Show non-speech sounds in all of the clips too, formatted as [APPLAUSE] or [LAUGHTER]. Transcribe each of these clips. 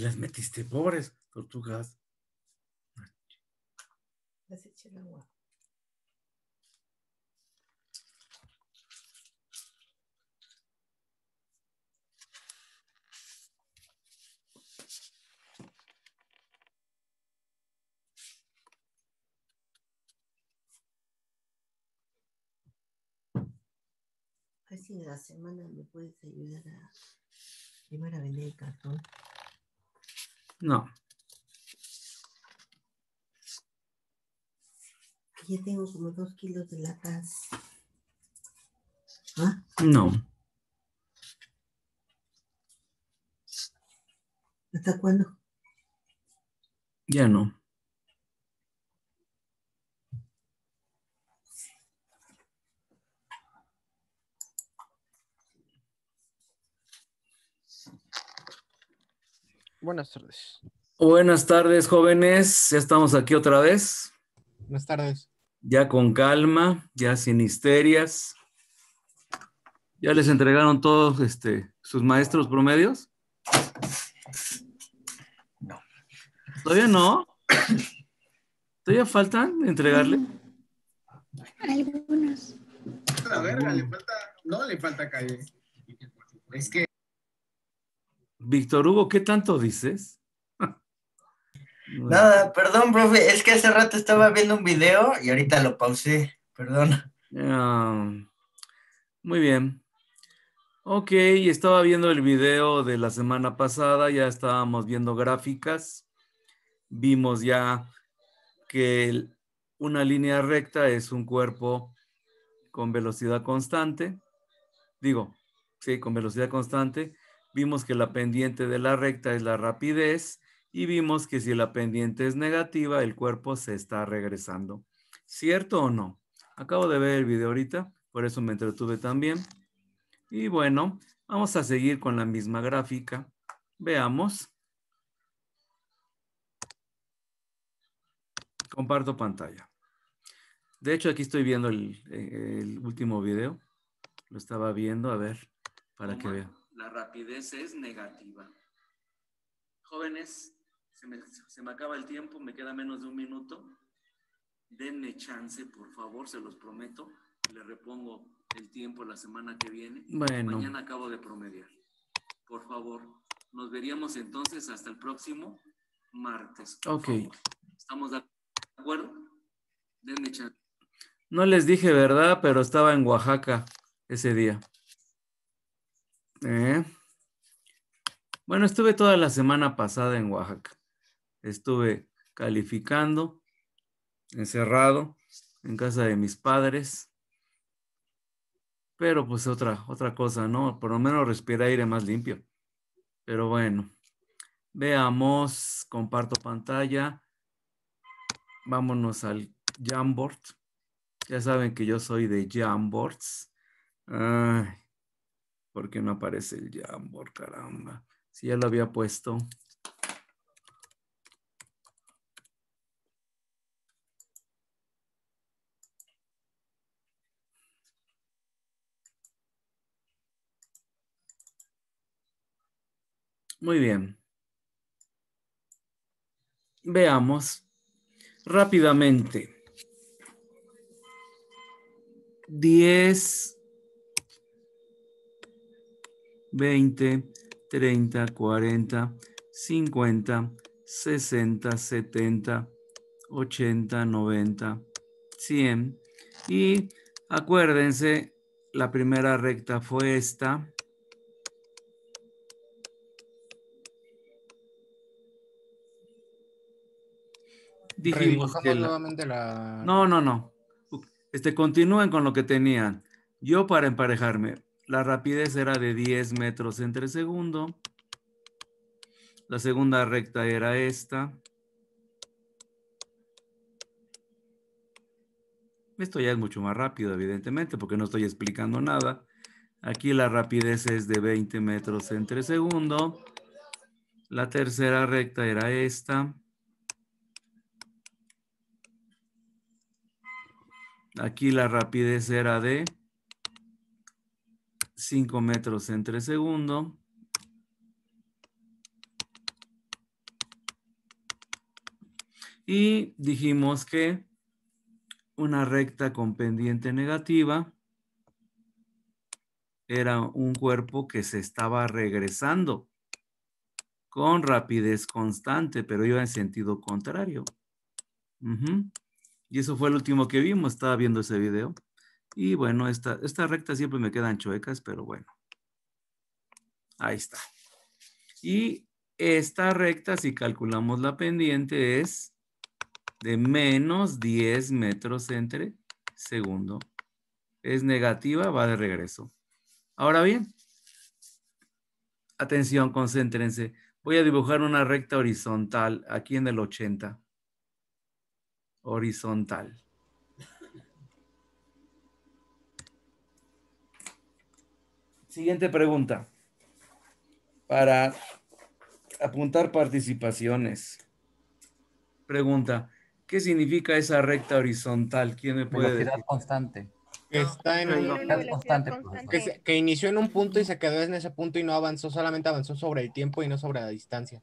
las metiste, pobres tortugas. Las eché el agua. A si la semana me puedes ayudar a llevar a vender cartón. No. Ya tengo como dos kilos de latas. ¿Ah? No. ¿Hasta cuándo? Ya no. Buenas tardes. Buenas tardes, jóvenes. Ya estamos aquí otra vez. Buenas tardes. Ya con calma, ya sin histerias. ¿Ya les entregaron todos este, sus maestros promedios? No. ¿Todavía no? ¿Todavía faltan entregarle? Algunos. La verga, le falta, no le falta calle. Es que Víctor Hugo, ¿qué tanto dices? [LAUGHS] Nada, perdón, profe, es que hace rato estaba viendo un video y ahorita lo pausé, perdón. Ah, muy bien. Ok, estaba viendo el video de la semana pasada, ya estábamos viendo gráficas, vimos ya que una línea recta es un cuerpo con velocidad constante, digo, sí, con velocidad constante, Vimos que la pendiente de la recta es la rapidez y vimos que si la pendiente es negativa, el cuerpo se está regresando. ¿Cierto o no? Acabo de ver el video ahorita, por eso me entretuve también. Y bueno, vamos a seguir con la misma gráfica. Veamos. Comparto pantalla. De hecho, aquí estoy viendo el, último video. Lo estaba viendo, a ver, para que vean la rapidez es negativa. Jóvenes, se me, acaba el tiempo, me queda menos de un minuto. Denme chance, por favor, se los prometo. Le repongo el tiempo la semana que viene. Mañana acabo de promediar. Por favor, nos veríamos entonces hasta el próximo martes. Ok. ¿Estamos de acuerdo? Denme chance. No les dije verdad, pero estaba en Oaxaca ese día. Eh. Bueno, estuve toda la semana pasada en Oaxaca. Estuve calificando, encerrado, en casa de mis padres. Pero pues otra, otra cosa, ¿no? Por lo menos respira aire más limpio. Pero bueno, veamos, comparto pantalla. Vámonos al Jamboard. Ya saben que yo soy de Jamboards. Ay. ¿Por qué no aparece el Jamboard? Caramba. Si ya lo había puesto. Muy bien. Veamos rápidamente. Diez. 20, 30, 40, 50, 60, 70, 80, 90, 100. Y acuérdense, la primera recta fue esta. Dijimos que nuevamente la... No, no, no. Este, continúen con lo que tenían. Yo para emparejarme, la rapidez era de 10 metros entre segundo. La segunda recta era esta. Esto ya es mucho más rápido, evidentemente, porque no estoy explicando nada. Aquí la rapidez es de 20 metros entre segundo. La tercera recta era esta. Aquí la rapidez era de 5 metros entre segundo. Y dijimos que una recta con pendiente negativa era un cuerpo que se estaba regresando con rapidez constante, pero iba en sentido contrario. Y eso fue el último que vimos, estaba viendo ese video. Y bueno, esta, recta siempre me quedan chuecas, pero bueno. Ahí está. Y esta recta, si calculamos la pendiente, es de menos 10 metros entre segundo. Es negativa, va de regreso. Ahora bien, atención, concéntrense. Voy a dibujar una recta horizontal aquí en el 80. Horizontal. Siguiente pregunta. Para apuntar participaciones. Pregunta. ¿Qué significa esa recta horizontal? ¿Quién me puede velocidad constante. Que está en Velocidad constante. Que, que, inició en un punto y se quedó en ese punto y no avanzó, solamente avanzó sobre el tiempo y no sobre la distancia.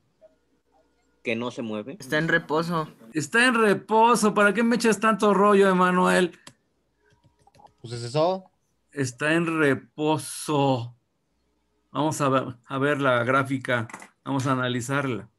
Que no se mueve. Está en reposo. Está en reposo. ¿Para qué me echas tanto rollo, Emanuel? Pues es eso está en reposo. Vamos a ver, la gráfica, vamos a analizarla.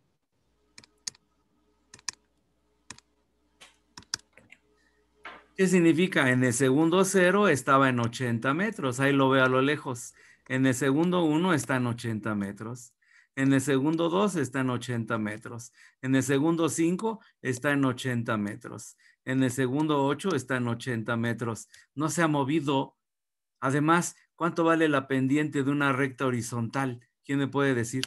¿Qué significa? En el segundo cero estaba en 80 metros, ahí lo ve a lo lejos. En el segundo uno está en 80 metros. En el segundo dos está en 80 metros. En el segundo cinco está en 80 metros. En el segundo ocho está en 80 metros. No se ha movido Además, ¿cuánto vale la pendiente de una recta horizontal? ¿Quién me puede decir?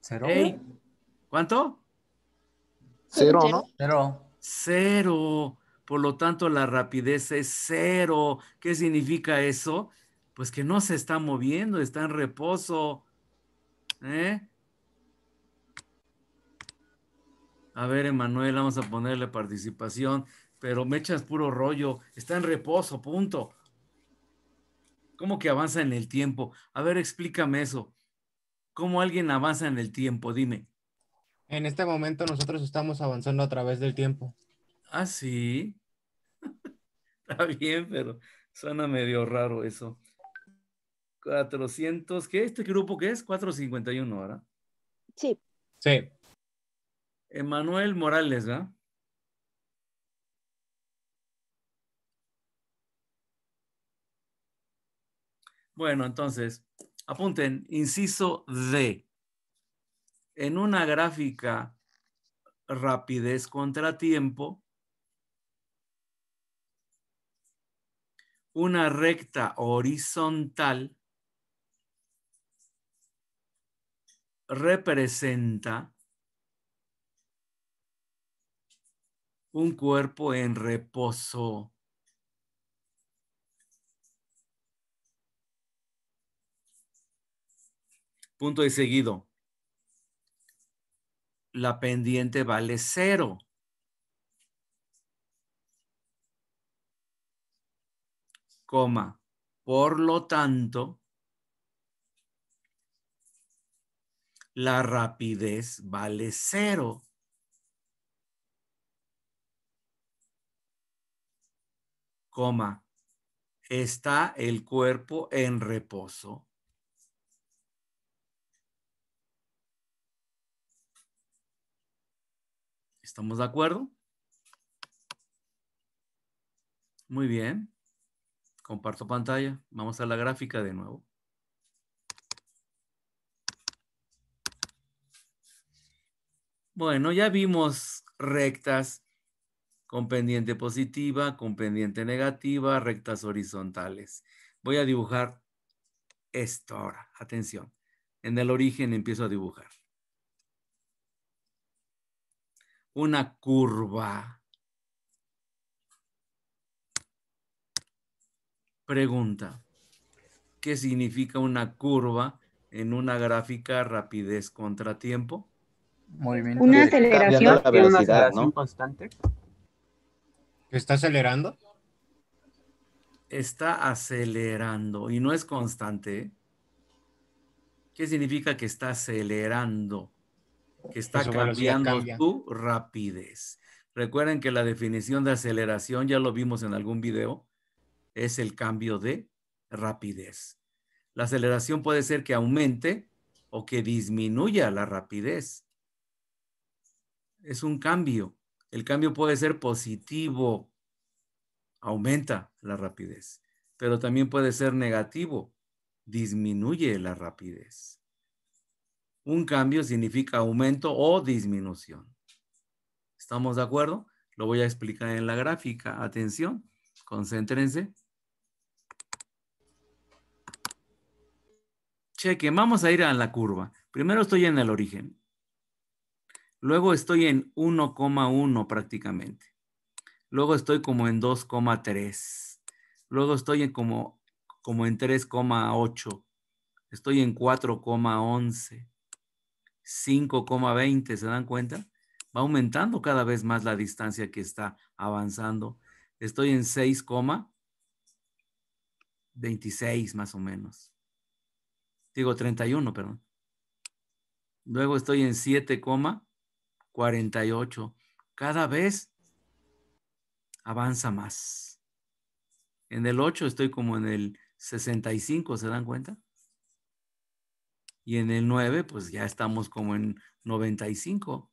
Cero. ¿Cuánto? Cero, ¿no? Cero. Cero. Por lo tanto, la rapidez es cero. ¿Qué significa eso? Pues que no se está moviendo, está en reposo. ¿Eh? A ver, Emanuel, vamos a ponerle participación, pero me echas puro rollo, está en reposo, punto. ¿Cómo que avanza en el tiempo? A ver, explícame eso. ¿Cómo alguien avanza en el tiempo? Dime. En este momento nosotros estamos avanzando a través del tiempo. Ah, sí. [LAUGHS] está bien, pero suena medio raro eso. 400, ¿qué? ¿Este grupo qué es? 451, ¿verdad? Sí. Sí. Emanuel Morales, ¿verdad? Bueno, entonces, apunten, inciso D. En una gráfica rapidez contratiempo una recta horizontal representa un cuerpo en reposo. Punto y seguido. La pendiente vale cero. Coma. Por lo tanto, la rapidez vale cero. coma, está el cuerpo en reposo. ¿Estamos de acuerdo? Muy bien. Comparto pantalla. Vamos a la gráfica de nuevo. Bueno, ya vimos rectas con pendiente positiva, con pendiente negativa, rectas horizontales. Voy a dibujar esto ahora. Atención. En el origen empiezo a dibujar. Una curva. Pregunta. ¿Qué significa una curva en una gráfica rapidez contratiempo tiempo? Movimiento. Una aceleración. una aceleración constante. ¿Está acelerando? Está acelerando y no es constante. ¿eh? ¿Qué significa que está acelerando? Que está cambiando tu rapidez. Recuerden que la definición de aceleración, ya lo vimos en algún video, es el cambio de rapidez. La aceleración puede ser que aumente o que disminuya la rapidez. Es un cambio. El cambio puede ser positivo, aumenta la rapidez, pero también puede ser negativo, disminuye la rapidez. Un cambio significa aumento o disminución. ¿Estamos de acuerdo? Lo voy a explicar en la gráfica. Atención, concéntrense. Chequen, vamos a ir a la curva. Primero estoy en el origen. Luego estoy en 1,1 prácticamente. Luego estoy como en 2,3. Luego estoy en como, como en 3,8. Estoy en 4,11. 5,20, ¿se dan cuenta? Va aumentando cada vez más la distancia que está avanzando. Estoy en 6,26 más o menos. Digo 31, perdón. Luego estoy en 7, 48. Cada vez avanza más. En el 8 estoy como en el 65, ¿se dan cuenta? Y en el 9, pues ya estamos como en 95.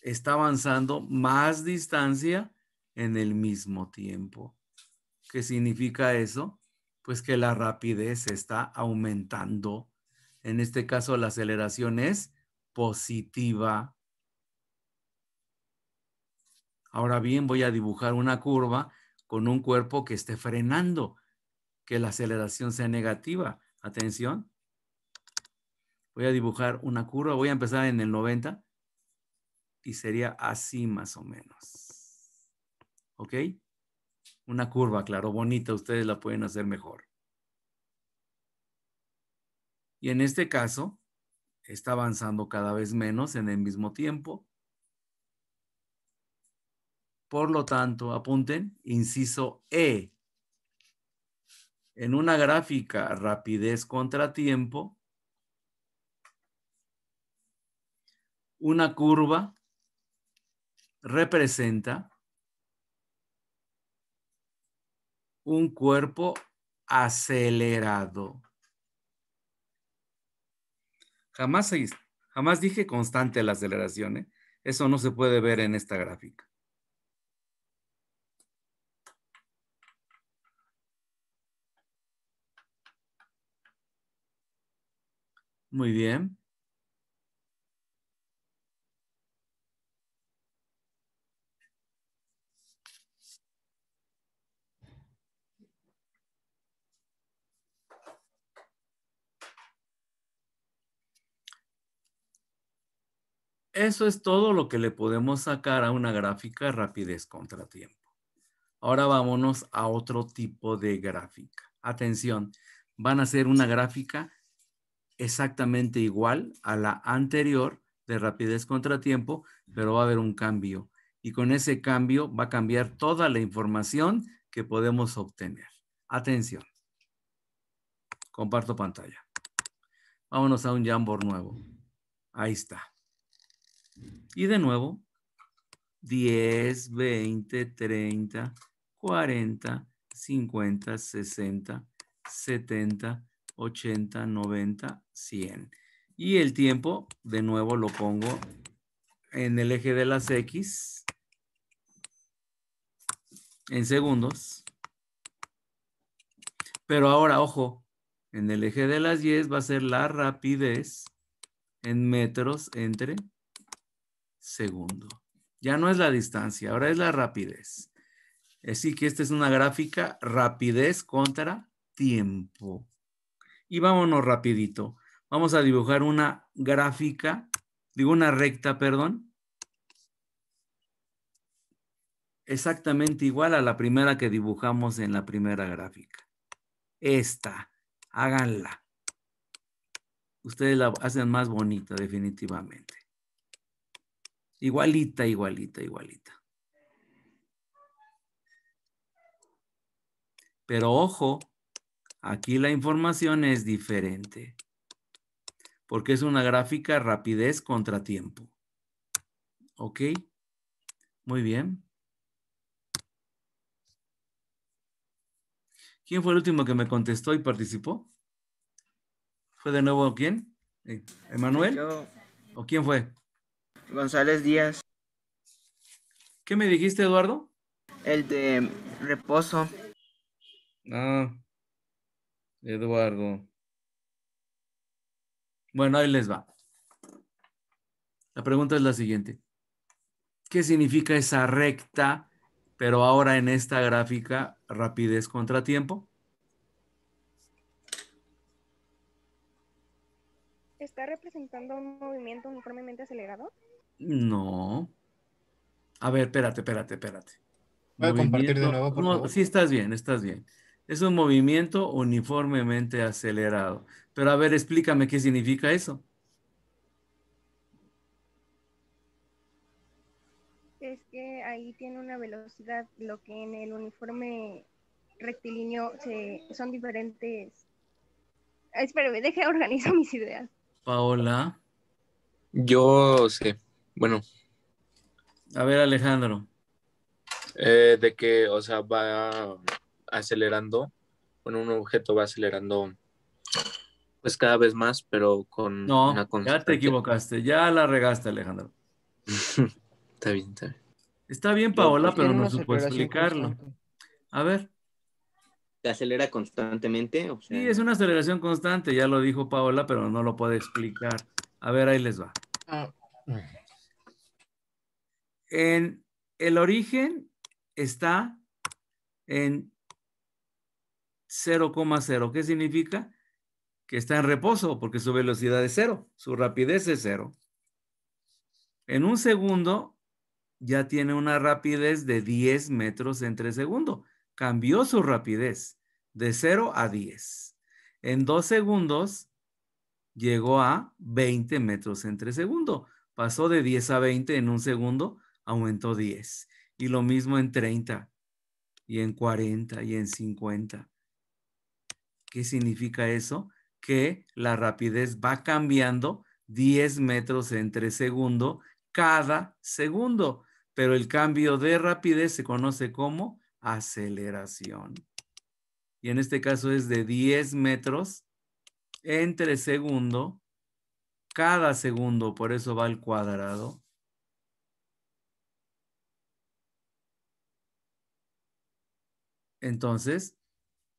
Está avanzando más distancia en el mismo tiempo. ¿Qué significa eso? Pues que la rapidez está aumentando. En este caso, la aceleración es positiva. Ahora bien, voy a dibujar una curva con un cuerpo que esté frenando, que la aceleración sea negativa. Atención. Voy a dibujar una curva, voy a empezar en el 90 y sería así más o menos. ¿Ok? Una curva, claro, bonita, ustedes la pueden hacer mejor. Y en este caso, está avanzando cada vez menos en el mismo tiempo. Por lo tanto, apunten, inciso E. En una gráfica rapidez contratiempo una curva representa un cuerpo acelerado. Jamás, dije constante la aceleración. ¿eh? Eso no se puede ver en esta gráfica. Muy bien. Eso es todo lo que le podemos sacar a una gráfica rapidez contratiempo. Ahora vámonos a otro tipo de gráfica. Atención, van a ser una gráfica exactamente igual a la anterior de rapidez contratiempo, pero va a haber un cambio. Y con ese cambio va a cambiar toda la información que podemos obtener. Atención. Comparto pantalla. Vámonos a un Jamboard nuevo. Ahí está. Y de nuevo, 10, 20, 30, 40, 50, 60, 70, 80, 90, 100. Y el tiempo, de nuevo, lo pongo en el eje de las X en segundos. Pero ahora, ojo, en el eje de las Y va a ser la rapidez en metros entre segundo. Ya no es la distancia, ahora es la rapidez. Así que esta es una gráfica rapidez contra tiempo. Y vámonos rapidito. Vamos a dibujar una gráfica, digo una recta, perdón. Exactamente igual a la primera que dibujamos en la primera gráfica. Esta, háganla. Ustedes la hacen más bonita definitivamente. Igualita, igualita, igualita. Pero ojo, aquí la información es diferente. Porque es una gráfica rapidez contra tiempo. ¿Ok? Muy bien. ¿Quién fue el último que me contestó y participó? ¿Fue de nuevo quién? Eh, ¿Emanuel? ¿O quién fue? González Díaz. ¿Qué me dijiste, Eduardo? El de reposo. Ah, Eduardo. Bueno, ahí les va. La pregunta es la siguiente. ¿Qué significa esa recta, pero ahora en esta gráfica, rapidez contra tiempo? ¿Está representando un movimiento uniformemente acelerado? No. A ver, espérate, espérate, espérate. Voy a compartir de nuevo, Sí, estás bien, estás bien. Es un movimiento uniformemente acelerado. Pero a ver, explícame qué significa eso. Es que ahí tiene una velocidad, lo que en el uniforme rectilíneo son diferentes. Ah, espérame, déjame [LAUGHS] organizar mis ideas. Paola. Yo sé. Bueno. A ver, Alejandro. Eh, de que, o sea, va acelerando, bueno, un objeto va acelerando pues cada vez más, pero con no, ya te equivocaste, ya la regaste, Alejandro. [LAUGHS] está bien, está bien. Está bien, Paola, pero no supo explicarlo. A ver. ¿Se acelera constantemente? Sí, es una aceleración constante, ya lo dijo Paola, pero no lo puede explicar. A ver, ahí les va. Ah. En el origen está en 0,0. ¿Qué significa? Que está en reposo porque su velocidad es cero, su rapidez es cero. En un segundo ya tiene una rapidez de 10 metros entre segundo. Cambió su rapidez de 0 a 10. En dos segundos llegó a 20 metros entre segundo. Pasó de 10 a 20 en un segundo aumentó 10. Y lo mismo en 30, y en 40, y en 50. ¿Qué significa eso? Que la rapidez va cambiando 10 metros entre segundo cada segundo. Pero el cambio de rapidez se conoce como aceleración. Y en este caso es de 10 metros entre segundo cada segundo. Por eso va al cuadrado. Entonces,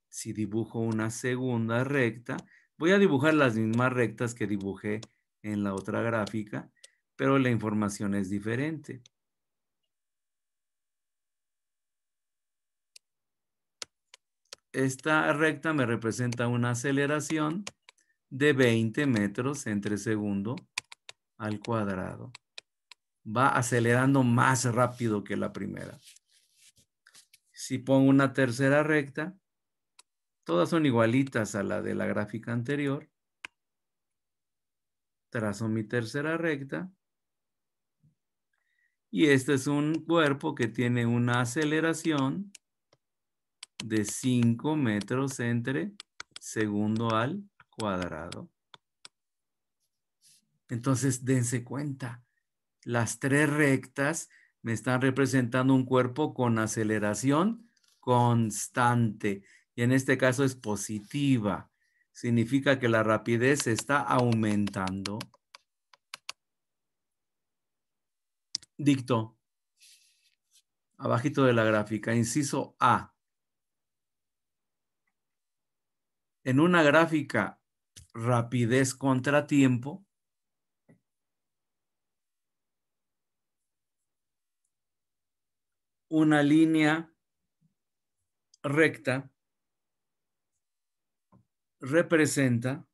si dibujo una segunda recta, voy a dibujar las mismas rectas que dibujé en la otra gráfica, pero la información es diferente. Esta recta me representa una aceleración de 20 metros entre segundo al cuadrado. Va acelerando más rápido que la primera. Si pongo una tercera recta, todas son igualitas a la de la gráfica anterior. Trazo mi tercera recta. Y este es un cuerpo que tiene una aceleración de 5 metros entre segundo al cuadrado. Entonces, dense cuenta, las tres rectas me están representando un cuerpo con aceleración constante. Y en este caso es positiva. Significa que la rapidez se está aumentando. Dicto. Abajito de la gráfica, inciso A. En una gráfica, rapidez contra tiempo, una línea recta representa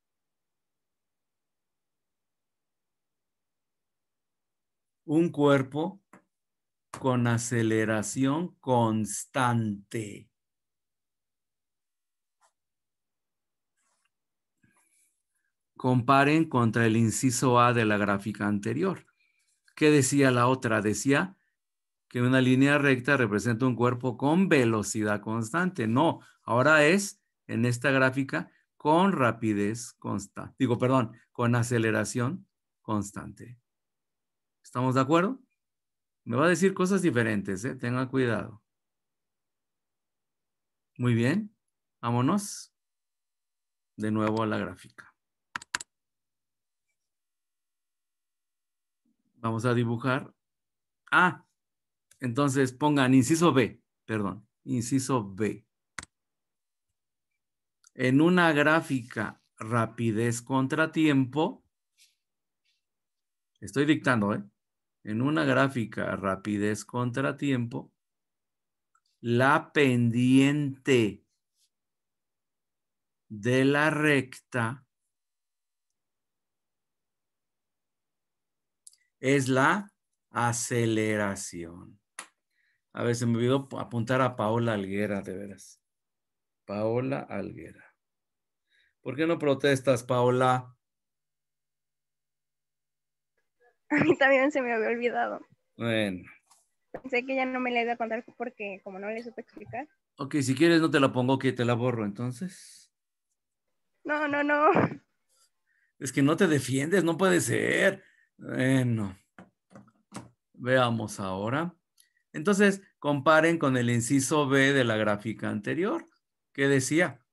un cuerpo con aceleración constante. Comparen contra el inciso A de la gráfica anterior. ¿Qué decía la otra? Decía que una línea recta representa un cuerpo con velocidad constante. No, ahora es en esta gráfica con rapidez constante. Digo, perdón, con aceleración constante. ¿Estamos de acuerdo? Me va a decir cosas diferentes, ¿eh? cuidado. Muy bien, vámonos de nuevo a la gráfica. Vamos a dibujar. Ah, entonces pongan inciso B, perdón, inciso B. En una gráfica rapidez contratiempo, estoy dictando, ¿eh? En una gráfica rapidez contratiempo, la pendiente de la recta es la aceleración. A ver, se me olvidó apuntar a Paola Alguera, de veras. Paola Alguera. ¿Por qué no protestas, Paola? A mí también se me había olvidado. Bueno. Pensé que ya no me la iba a contar porque como no le supe explicar. Ok, si quieres no te la pongo, que te la borro entonces. No, no, no. Es que no te defiendes, no puede ser. Bueno. Veamos ahora. Entonces, comparen con el inciso B de la gráfica anterior, que decía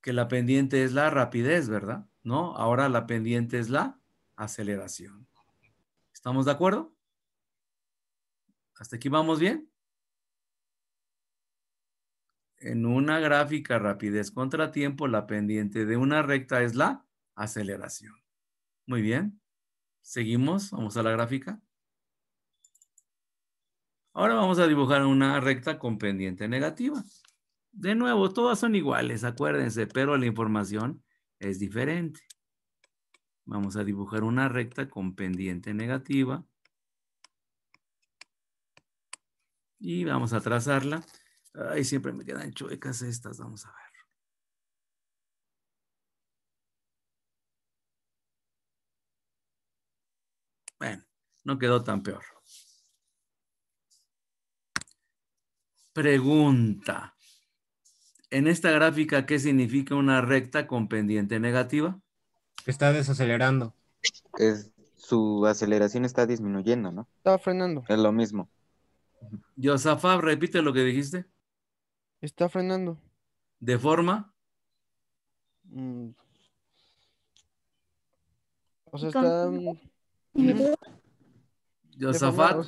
que la pendiente es la rapidez, ¿verdad? ¿No? Ahora la pendiente es la aceleración. ¿Estamos de acuerdo? ¿Hasta aquí vamos bien? En una gráfica rapidez contratiempo la pendiente de una recta es la aceleración. Muy bien. Seguimos, vamos a la gráfica. Ahora vamos a dibujar una recta con pendiente negativa. De nuevo, todas son iguales, acuérdense, pero la información es diferente. Vamos a dibujar una recta con pendiente negativa. Y vamos a trazarla. Ay, siempre me quedan chuecas estas, vamos a ver. Bueno, no quedó tan peor. Pregunta. En esta gráfica, ¿qué significa una recta con pendiente negativa? Está desacelerando. su aceleración está disminuyendo, ¿no? Está frenando. Es lo mismo. Yosafab, repite lo que dijiste. Está frenando. ¿De forma? Mm. Mm, o sea, está... Yosafat.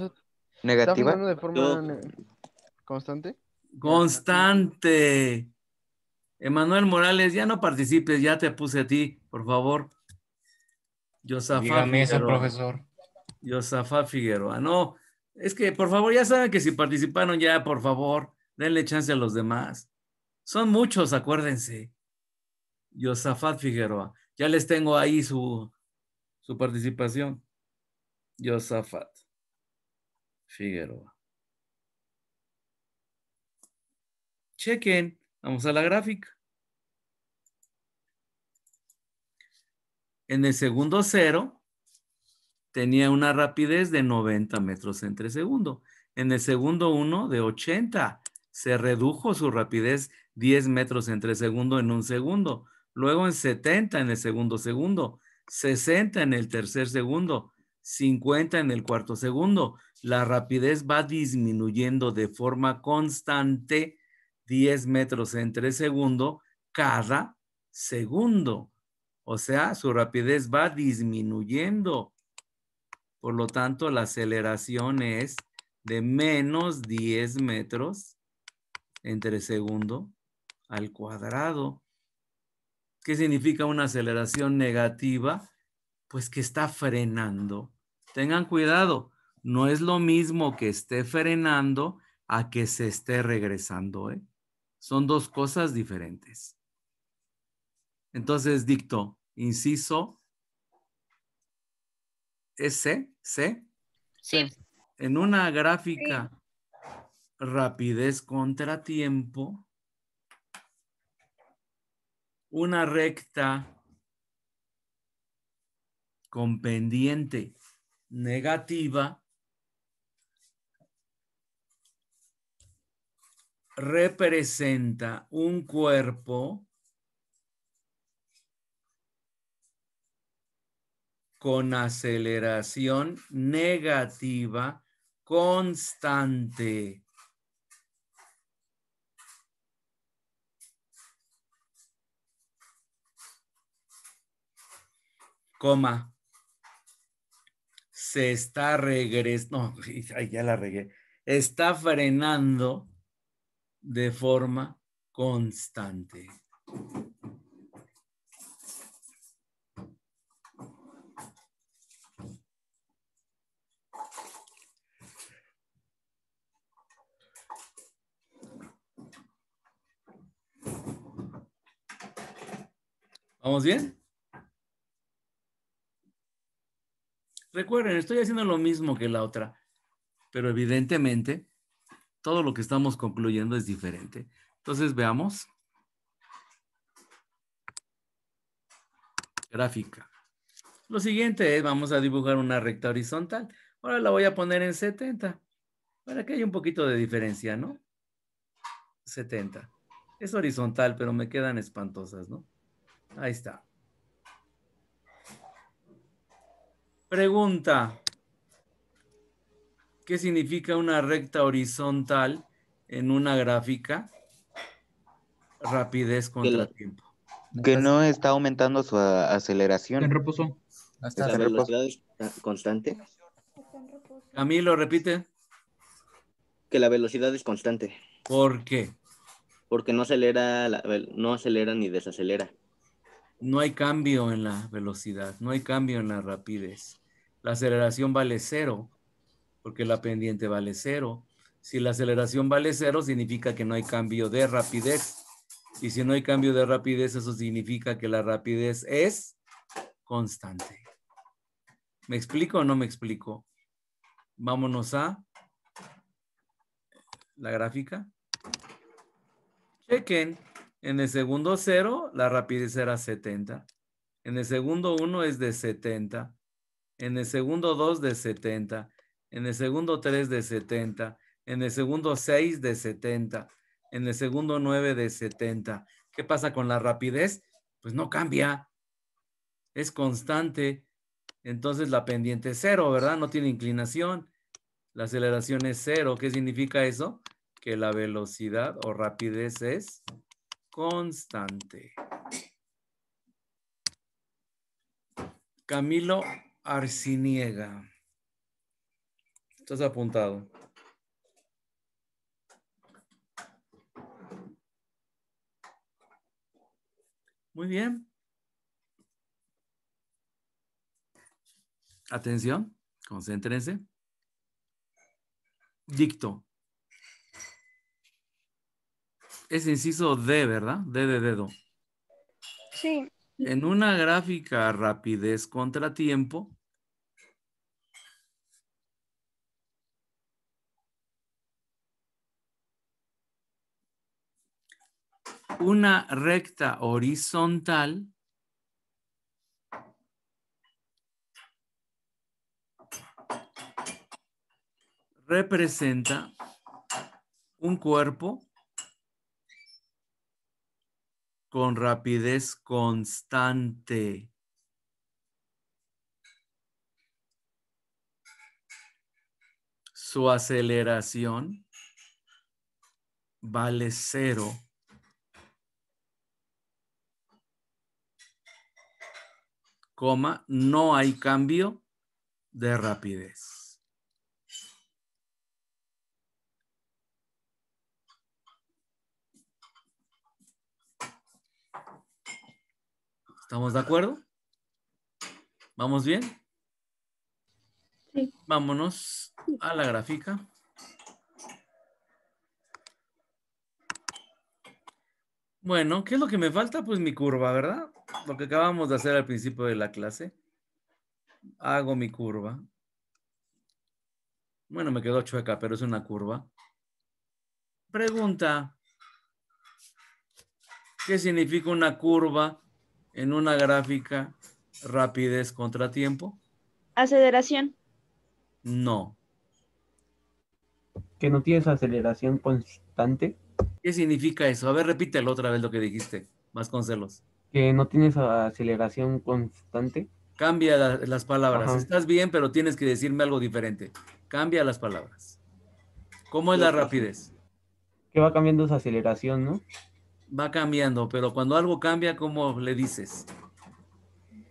¿Negativa? Está de forma... ¿Constante? Constante. Emanuel Morales, ya no participes, ya te puse a ti, por favor. Figueroa. Dígame eso, profesor. Yozafat Figueroa. No, es que por favor, ya saben que si participaron ya, por favor, denle chance a los demás. Son muchos, acuérdense. Yosafat Figueroa. Ya les tengo ahí su, participación. Yosafat Figueroa. Chequen, vamos a la gráfica. En el segundo cero tenía una rapidez de 90 metros entre segundo. En el segundo uno de 80 se redujo su rapidez 10 metros entre segundo en un segundo. Luego en 70 en el segundo segundo, 60 en el tercer segundo, 50 en el cuarto segundo. La rapidez va disminuyendo de forma constante 10 metros entre segundo cada segundo. O sea, su rapidez va disminuyendo. Por lo tanto, la aceleración es de menos 10 metros entre segundo al cuadrado. ¿Qué significa una aceleración negativa? Pues que está frenando. Tengan cuidado, no es lo mismo que esté frenando a que se esté regresando. ¿eh? Son dos cosas diferentes. Entonces dicto, inciso ¿Es C? ¿C? Sí. En una gráfica, rapidez contratiempo, una recta con pendiente negativa representa un cuerpo con aceleración negativa constante. Coma. Se está regresando. [LAUGHS] ya la regué. Está frenando de forma constante. ¿Vamos bien? Recuerden, estoy haciendo lo mismo que la otra, pero evidentemente todo lo que estamos concluyendo es diferente. Entonces, veamos. Gráfica. Lo siguiente es, vamos a dibujar una recta horizontal. Ahora la voy a poner en 70, para que haya un poquito de diferencia, ¿no? 70. Es horizontal, pero me quedan espantosas, ¿no? Ahí está. Pregunta. ¿Qué significa una recta horizontal en una gráfica? Rapidez contra tiempo. Que no está aumentando su ah, aceleración. En reposo. Hasta la velocidad es ah, constante. Camilo, repite. Que la velocidad es constante. ¿Por qué? Porque no acelera, no acelera ni desacelera. No hay cambio en la velocidad, no hay cambio en la rapidez. La aceleración vale cero porque la pendiente vale cero. Si la aceleración vale cero, significa que no hay cambio de rapidez. Y si no hay cambio de rapidez, eso significa que la rapidez es constante. ¿Me explico o no me explico? Vámonos a la gráfica. Chequen, en el segundo cero, la rapidez era 70. En el segundo uno es de 70. En el segundo dos de 70 en el segundo 3 de 70, en el segundo 6 de 70, en el segundo 9 de 70. ¿Qué pasa con la rapidez? Pues no cambia, es constante. Entonces la pendiente es cero, ¿verdad? No tiene inclinación. La aceleración es cero. ¿Qué significa eso? Que la velocidad o rapidez es constante. Camilo Arciniega. Estás apuntado. Muy bien. Atención, concéntrense. Dicto. Es inciso D, ¿verdad? D de dedo. Sí. En una gráfica rapidez contratiempo, una recta horizontal representa un cuerpo con rapidez constante. Su aceleración vale cero coma, no hay cambio de rapidez. ¿Estamos de acuerdo? ¿Vamos bien? Sí. Vámonos a la gráfica. Bueno, ¿qué es lo que me falta? Pues mi curva, ¿verdad? lo que acabamos de hacer al principio de la clase. Hago mi curva. Bueno, me quedó chueca, pero es una curva. Pregunta. ¿Qué significa una curva en una gráfica rapidez contratiempo? Aceleración. No. ¿Que no tienes aceleración constante? ¿Qué significa eso? A ver, repítelo otra vez lo que dijiste, más con celos que no tienes aceleración constante. Cambia las palabras. Estás bien, pero tienes que decirme algo diferente. Cambia las palabras. ¿Cómo es la pues, rapidez? Que va cambiando esa aceleración, ¿no? Va cambiando, pero cuando algo cambia, ¿cómo le dices?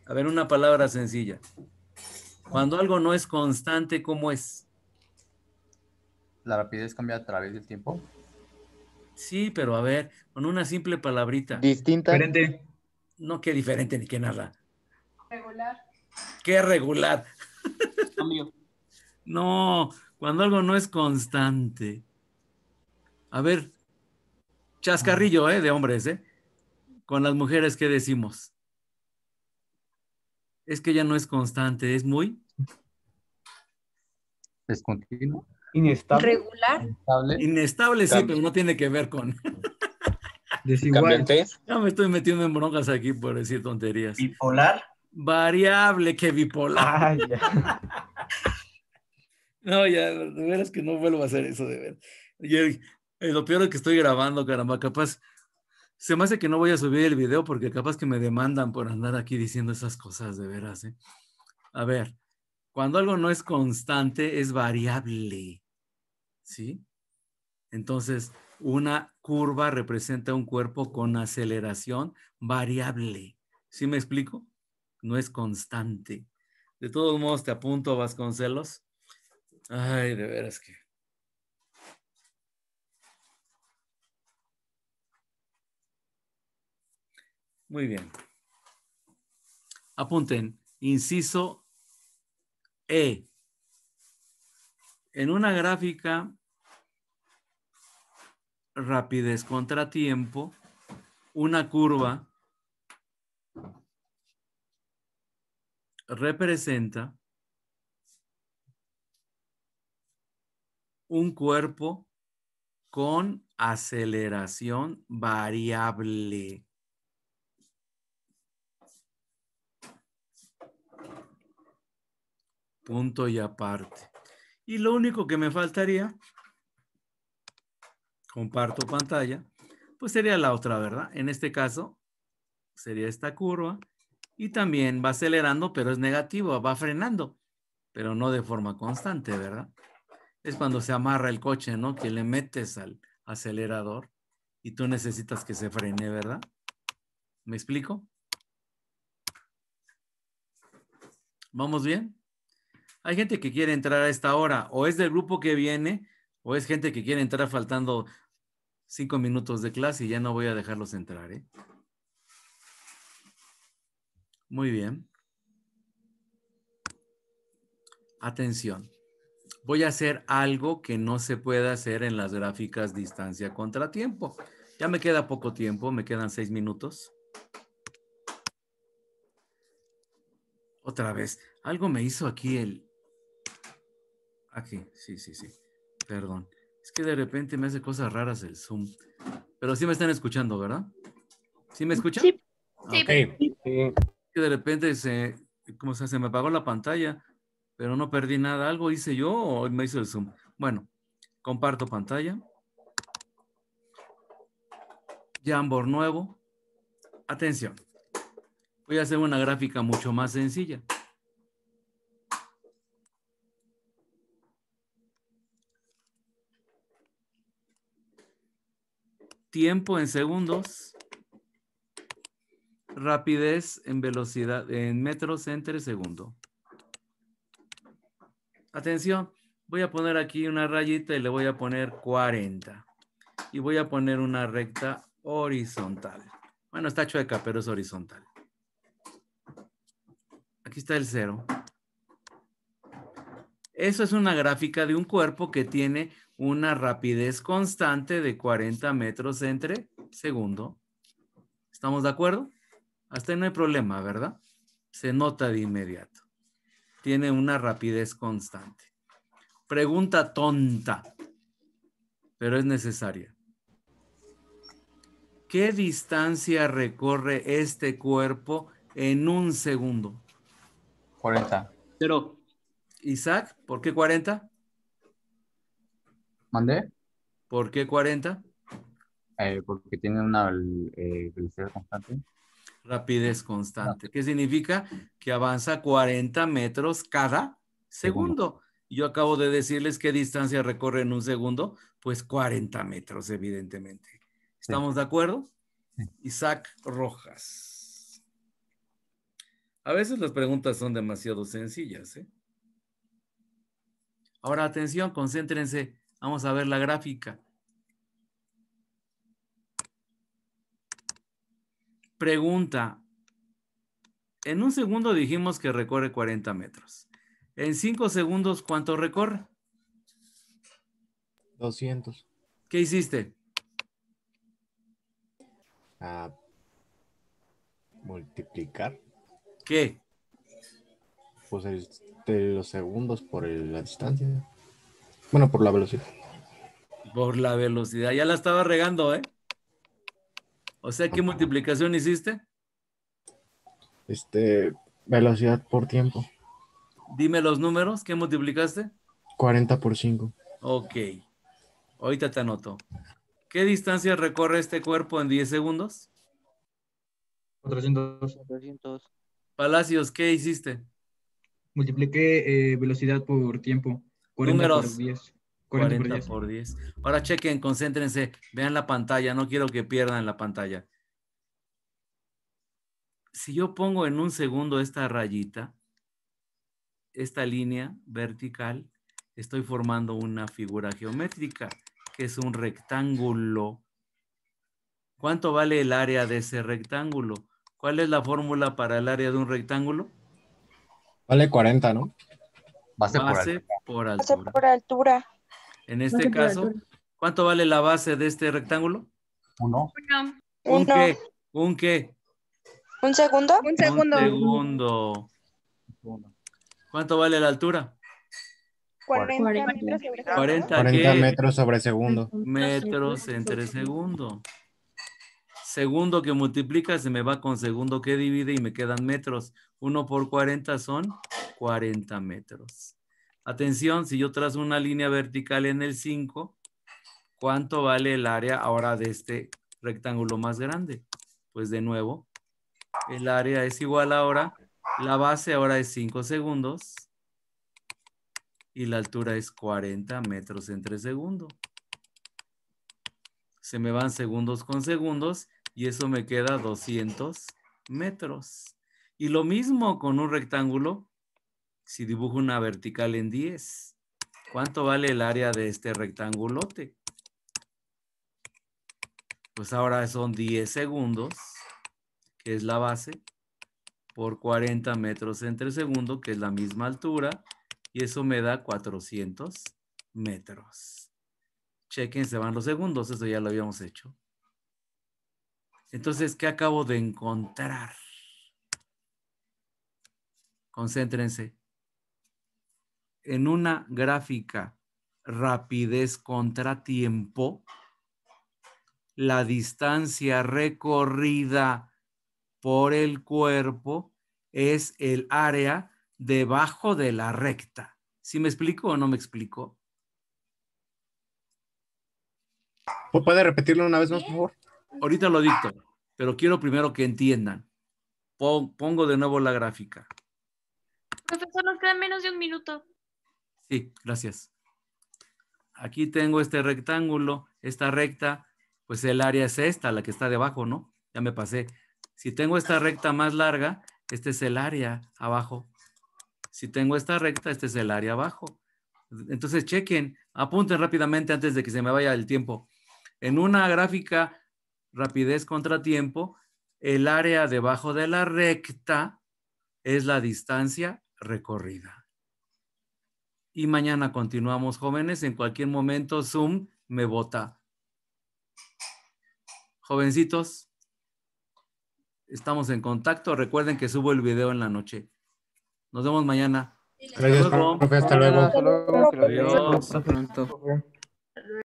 A ver, una palabra sencilla. Cuando algo no es constante, ¿cómo es? ¿La rapidez cambia a través del tiempo? Sí, pero a ver, con una simple palabrita. Distinta. Diferente. No, qué diferente ni qué nada. Regular. Qué regular. [LAUGHS] no, cuando algo no es constante. A ver, chascarrillo, ah. ¿eh? De hombres, ¿eh? Con las mujeres, ¿qué decimos? Es que ya no es constante, es muy. continuo? Inestable. Regular. Inestable, sí, pero no tiene que ver con. [LAUGHS] Desigual. Ya me estoy metiendo en broncas aquí por decir tonterías. ¿Bipolar? Variable que bipolar. [LAUGHS] no, ya, de veras que no vuelvo a hacer eso, de ver. Eh, lo peor es que estoy grabando, caramba, capaz. Se me hace que no voy a subir el video porque capaz que me demandan por andar aquí diciendo esas cosas, de veras. ¿eh? A ver, cuando algo no es constante, es variable. ¿Sí? Entonces, una curva representa un cuerpo con aceleración variable. ¿Sí me explico? No es constante. De todos modos, te apunto, Vasconcelos. Ay, de veras que. Muy bien. Apunten, inciso E. En una gráfica rapidez contratiempo, una curva representa un cuerpo con aceleración variable. Punto y aparte. Y lo único que me faltaría comparto pantalla, pues sería la otra, ¿verdad? En este caso sería esta curva y también va acelerando, pero es negativo, va frenando, pero no de forma constante, ¿verdad? Es cuando se amarra el coche, ¿no? Que le metes al acelerador y tú necesitas que se frene, ¿verdad? ¿Me explico? ¿Vamos bien? Hay gente que quiere entrar a esta hora, o es del grupo que viene, o es gente que quiere entrar faltando cinco minutos de clase y ya no voy a dejarlos entrar. ¿eh? Muy bien. Atención. Voy a hacer algo que no se puede hacer en las gráficas distancia contra tiempo. Ya me queda poco tiempo, me quedan seis minutos. Otra vez, algo me hizo aquí el... Aquí, sí, sí, sí. Perdón. Es que de repente me hace cosas raras el Zoom. Pero sí me están escuchando, ¿verdad? ¿Sí me escuchan? Sí. Que de repente se, como se, se me apagó la pantalla, pero no perdí nada. ¿Algo hice yo o me hizo el Zoom? Bueno, comparto pantalla. Jamboard nuevo. Atención. Voy a hacer una gráfica mucho más sencilla. tiempo en segundos, rapidez en velocidad, en metros entre segundo. Atención, voy a poner aquí una rayita y le voy a poner 40. Y voy a poner una recta horizontal. Bueno, está chueca, pero es horizontal. Aquí está el cero. Eso es una gráfica de un cuerpo que tiene una rapidez constante de 40 metros entre segundo. ¿Estamos de acuerdo? Hasta ahí no hay problema, ¿verdad? Se nota de inmediato. Tiene una rapidez constante. Pregunta tonta, pero es necesaria. ¿Qué distancia recorre este cuerpo en un segundo? 40. Pero, Isaac, ¿por qué 40? ¿Por qué 40? Eh, porque tiene una eh, velocidad constante. Rapidez constante, ¿Qué significa que avanza 40 metros cada segundo. Yo acabo de decirles qué distancia recorre en un segundo, pues 40 metros, evidentemente. ¿Estamos de acuerdo? Isaac Rojas. A veces las preguntas son demasiado sencillas. ¿eh? Ahora, atención, concéntrense. Vamos a ver la gráfica. Pregunta. En un segundo dijimos que recorre 40 metros. En cinco segundos, ¿cuánto recorre? 200. ¿Qué hiciste? multiplicar. ¿Qué? Pues este, los segundos por la distancia. Bueno, por la velocidad. Por la velocidad. Ya la estaba regando, ¿eh? O sea, ¿qué multiplicación hiciste? Este, velocidad por tiempo. Dime los números, ¿qué multiplicaste? 40 por 5. Ok. Ahorita te anoto. ¿Qué distancia recorre este cuerpo en 10 segundos? 400. Palacios, ¿qué hiciste? Multipliqué eh, velocidad por tiempo. Números. 10. 40, por 10. Ahora chequen, concéntrense, vean la pantalla, no quiero que pierdan la pantalla. Si yo pongo en un segundo esta rayita, esta línea vertical, estoy formando una figura geométrica, que es un rectángulo. ¿Cuánto vale el área de ese rectángulo? ¿Cuál es la fórmula para el área de un rectángulo? Vale 40, ¿no? Base, por, altura. En este caso, ¿cuánto vale la base de este rectángulo? Uno. ¿Un qué? ¿Un segundo? Un segundo. ¿Cuánto vale la altura? 40, metros sobre segundo. metros entre segundo. Segundo que multiplica se me va con segundo que divide y me quedan metros. Uno por 40 son 40 metros. Atención, si yo trazo una línea vertical en el 5, ¿cuánto vale el área ahora de este rectángulo más grande? Pues de nuevo, el área es igual ahora, la base ahora es 5 segundos y la altura es 40 metros entre segundo. Se me van segundos con segundos y eso me queda 200 metros. Y lo mismo con un rectángulo si dibujo una vertical en 10, ¿cuánto vale el área de este rectangulote? Pues ahora son 10 segundos, que es la base, por 40 metros entre segundo, que es la misma altura, y eso me da 400 metros. Chequen, se van los segundos, eso ya lo habíamos hecho. Entonces, ¿qué acabo de encontrar? Concéntrense en una gráfica rapidez contratiempo la distancia recorrida por el cuerpo es el área debajo de la recta. ¿Sí me explico o no me explico? ¿Puede repetirlo una vez más, por favor? Ahorita lo dicto, pero quiero primero que entiendan. Pongo de nuevo la gráfica. Profesor, nos queda menos de un minuto. Sí, gracias. Aquí tengo este rectángulo, esta recta, pues el área es esta, la que está debajo, ¿no? Ya me pasé. Si tengo esta recta más larga, este es el área abajo. Si tengo esta recta, este es el área abajo. Entonces chequen, apunten rápidamente antes de que se me vaya el tiempo. En una gráfica rapidez contra tiempo, el área debajo de la recta es la distancia recorrida y mañana continuamos, jóvenes. En cualquier momento, Zoom me vota. Jovencitos, estamos en contacto. Recuerden que subo el video en la noche. Nos vemos mañana. Gracias, Hasta luego. Hasta luego.